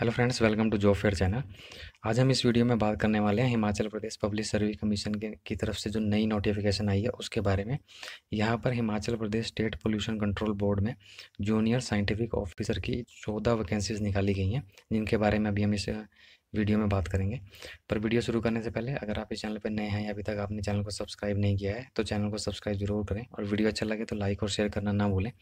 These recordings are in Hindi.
hello friends welcome to job fair channel आज हम इस वीडियो में बात करने वाले हैं Himachal Pradesh public service commission के की तरफ से जो नई नोटिफिकेशन आई है उसके बारे में यहाँ पर Himachal Pradesh state pollution control board में जूनियर साइंटिफिक ऑफिसर की चौदह वैकेंसीज निकाली गई हैं जिनके बारे में अभी हम इस वीडियो में बात करेंगे पर वीडियो शुरू करने से पहले अगर आप इस चैनल पर नए हैं या अभी तक आपने चैनल को सब्सक्राइब नहीं किया है तो चैनल को सब्सक्राइब जरूर करें और वीडियो अच्छा लगे तो लाइक और शेयर करना ना भूलें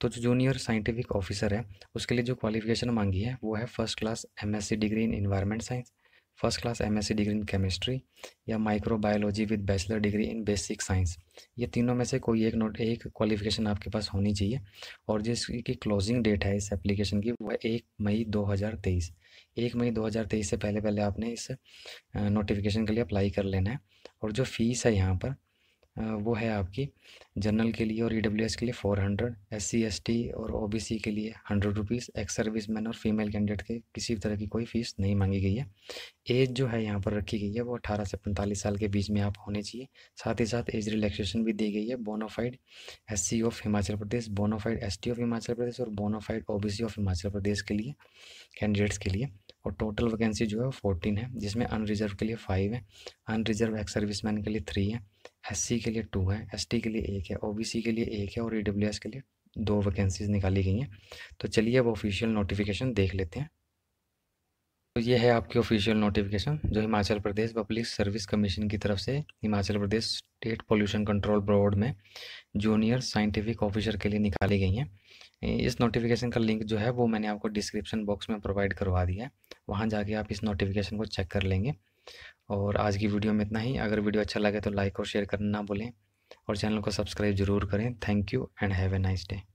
तो जो जूनियर साइंटिफिक ऑफिसर है उसके लिए जो क्वालिफिकेशन मांगी है वो है first class MSc degree in environment science first class MSc degree in chemistry या microbiology with bachelor degree in basic science ये तीनों में से कोई एक नोट एक क्वालिफिकेशन आपके पास होनी चाहिए और जिसकी क्लोजिंग डेट है इस एप्लीकेशन की वह एक मई 2023 एक मई 2023 से पहले पहले आपने इस नोटिफिकेशन के लिए अप्लाई कर लेना है और जो फीस है यहाँ पर वो है आपकी जनरल के लिए और ई e के लिए four hundred S C S T और ओ बी सी के लिए hundred rupees ex service man और फीमेल कैंडिडेट के किसी भी तरह की कोई फ़ीस नहीं मांगी गई है एज जो है यहाँ पर रखी गई है वो अठारह से पैंतालीस साल के बीच में आप होने चाहिए साथ ही साथ एज रिलैक्सेशन भी दी गई है bonafide S of Himachal Pradesh bonafide S of Himachal Pradesh और bonafide O of Himachal Pradesh के लिए कैंडिडेट्स के लिए और टोटल वैकेंसी जो है वो फोर्टीन है जिसमें अनरिजर्व के लिए फाइव है अनरिजर्व एक्स मैन के लिए थ्री है एस के लिए टू है एस के लिए एक है ओ के लिए एक है और ई के लिए दो वैकेंसीज़ निकाली गई हैं तो चलिए अब ऑफिशियल नोटिफिकेशन देख लेते हैं तो ये है आपकी ऑफिशियल नोटिफिकेशन जो Himachal Pradesh public service commission की तरफ से Himachal Pradesh state pollution control board में जूनियर साइंटिफिक ऑफिसर के लिए निकाली गई हैं इस नोटिफिकेशन का लिंक जो है वो मैंने आपको डिस्क्रिप्शन बॉक्स में प्रोवाइड करवा दिया है वहाँ जाके आप इस नोटिफिकेशन को चेक कर लेंगे और आज की वीडियो में इतना ही अगर वीडियो अच्छा लगे तो लाइक और शेयर करना ना भूलें और चैनल को सब्सक्राइब जरूर करें thank you and have a nice day